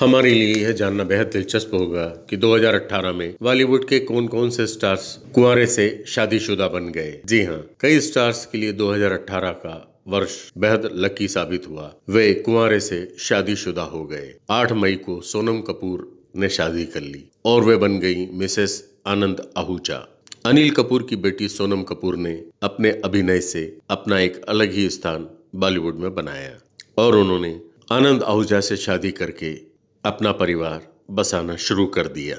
हमारे लिए यह जानना बेहद दिलचस्प होगा कि 2018 में बॉलीवुड के कौन कौन से स्टार्स कुंवरे से शादीशुदा बन गए जी हाँ कई स्टार्स के लिए 2018 का वर्ष बेहद लकी साबित हुआ वे कुंवरे से शादीशुदा हो गए 8 मई को सोनम कपूर ने शादी कर ली और वे बन गई मिसेस आनंद आहूजा अनिल कपूर की बेटी सोनम कपूर ने अपने अभिनय से अपना एक अलग ही स्थान बॉलीवुड में बनाया और उन्होंने आनंद आहूजा से शादी करके अपना परिवार बसाना शुरू कर दिया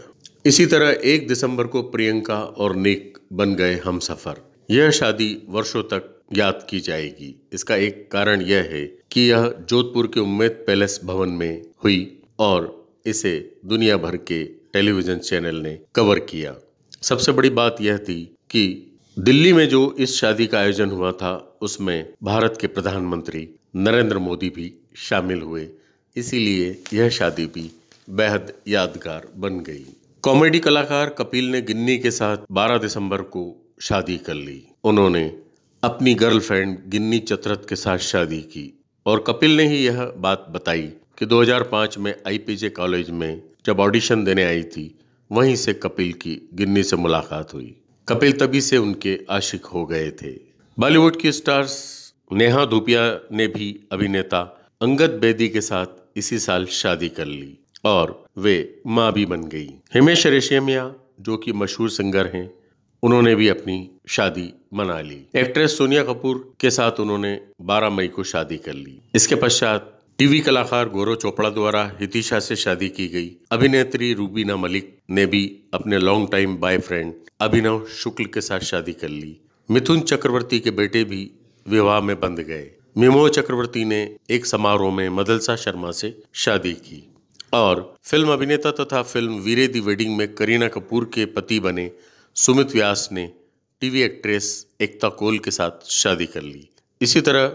इसी तरह एक दिसंबर को प्रियंका और निक बन गए हम सफ़र यह शादी वर्षों तक याद की जाएगी इसका एक कारण यह है कि यह जोधपुर के उम्मेद पैलेस भवन में हुई और इसे दुनिया भर के टेलीविज़न चैनल ने कवर किया सबसे बड़ी बात यह थी कि दिल्ली में जो इस शादी का आयोजन हुआ था उसमें भारत के प्रधानमंत्री नरेंद्र मोदी भी शामिल हुए इसीलिए यह शादी भी बेहद यादगार बन गई कॉमेडी कलाकार कपिल ने गिन्नी के साथ 12 दिसंबर को शादी कर ली उन्होंने अपनी गर्लफ्रेंड गिन्नी चतरथ के साथ शादी की और कपिल ने ही यह बात बताई कि 2005 में आईपीजे कॉलेज में जब ऑडिशन देने आई थी वहीं से कपिल की गिन्नी से मुलाकात हुई कपिल तभी से उनके आशिक हो गए थे बॉलीवुड की स्टार्स नेहा धूपिया ने भी अभिनेता अंगद बेदी के साथ इसी साल शादी कर ली और वे माँ भी बन गई हिमेश रेशमिया जो कि मशहूर सिंगर हैं उन्होंने भी अपनी शादी मना ली एक्ट्रेस सोनिया कपूर के साथ उन्होंने 12 मई को शादी कर ली इसके पश्चात टीवी कलाकार गौरव चोपड़ा द्वारा हितिशा से शादी की गई अभिनेत्री रूबीना मलिक ने भी अपने long time boyfriend Abhinav Shukla के साथ शादी कर ली मिथुन चक्रवर्ती के बेटे भी विवाह में बंध गए मेमो चक्रवर्ती ने एक समारोह में मदलसा शर्मा से शादी की और फिल्म अभिनेता तथा फिल्म वीरे दी वेडिंग में करीना कपूर के पति बने सुमित व्यास ने टीवी एक्ट्रेस एकता कोल के साथ शादी कर ली इसी तरह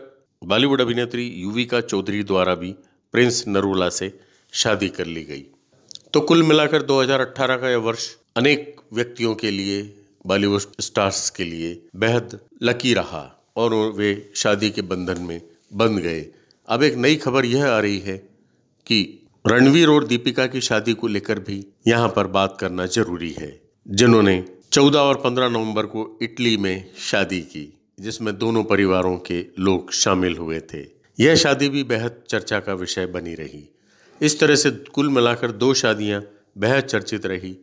बॉलीवुड अभिनेत्री युविका चौधरी द्वारा भी प्रिंस नरूला से शादी कर ली गई तो कुल मिलाकर 2018 का यह वर्ष अनेक व्यक्तियों के लिए बॉलीवुड स्टार्स के लिए बेहद लकी रहा और वे शादी के बंधन में बंध गए अब एक नई खबर यह आ रही है कि रणवीर और दीपिका की शादी को लेकर भी यहाँ पर बात करना जरूरी है जिन्होंने 14 और 15 नवंबर को इटली में शादी की जिसमें दोनों परिवारों के लोग शामिल हुए थे यह शादी भी बेहद चर्चा का विषय बनी रही इस तरह से कुल मिलाकर दो शादियां बेहद चर्चित रही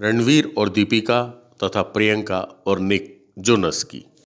रणवीर और दीपिका तथा प्रियंका और निक जोनस की